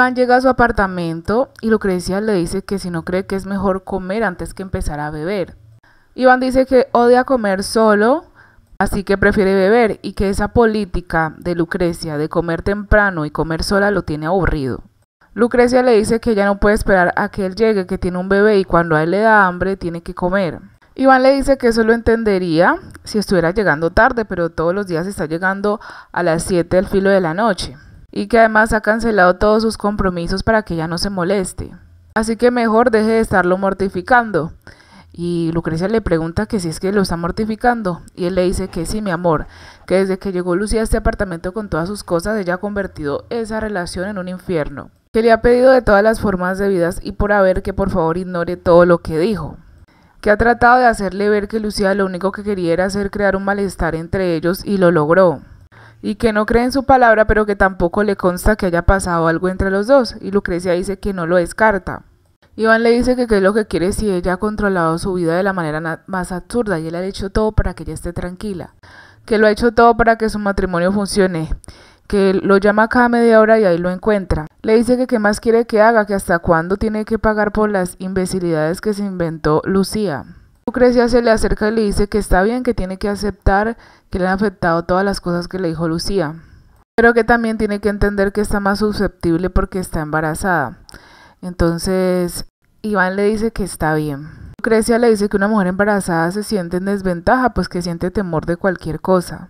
Iván llega a su apartamento y Lucrecia le dice que si no cree que es mejor comer antes que empezar a beber. Iván dice que odia comer solo, así que prefiere beber y que esa política de Lucrecia de comer temprano y comer sola lo tiene aburrido. Lucrecia le dice que ella no puede esperar a que él llegue, que tiene un bebé y cuando a él le da hambre tiene que comer. Iván le dice que eso lo entendería si estuviera llegando tarde, pero todos los días está llegando a las 7 al filo de la noche y que además ha cancelado todos sus compromisos para que ella no se moleste. Así que mejor deje de estarlo mortificando. Y Lucrecia le pregunta que si es que lo está mortificando. Y él le dice que sí, mi amor, que desde que llegó Lucía a este apartamento con todas sus cosas, ella ha convertido esa relación en un infierno. Que le ha pedido de todas las formas debidas y por haber que por favor ignore todo lo que dijo. Que ha tratado de hacerle ver que Lucía lo único que quería era hacer crear un malestar entre ellos y lo logró y que no cree en su palabra, pero que tampoco le consta que haya pasado algo entre los dos, y Lucrecia dice que no lo descarta. Iván le dice que qué es lo que quiere si ella ha controlado su vida de la manera más absurda y él ha hecho todo para que ella esté tranquila, que lo ha hecho todo para que su matrimonio funcione, que lo llama cada media hora y ahí lo encuentra. Le dice que qué más quiere que haga, que hasta cuándo tiene que pagar por las imbecilidades que se inventó Lucía. Lucrecia se le acerca y le dice que está bien, que tiene que aceptar que le han afectado todas las cosas que le dijo Lucía, pero que también tiene que entender que está más susceptible porque está embarazada. Entonces, Iván le dice que está bien. Lucrecia le dice que una mujer embarazada se siente en desventaja, pues que siente temor de cualquier cosa.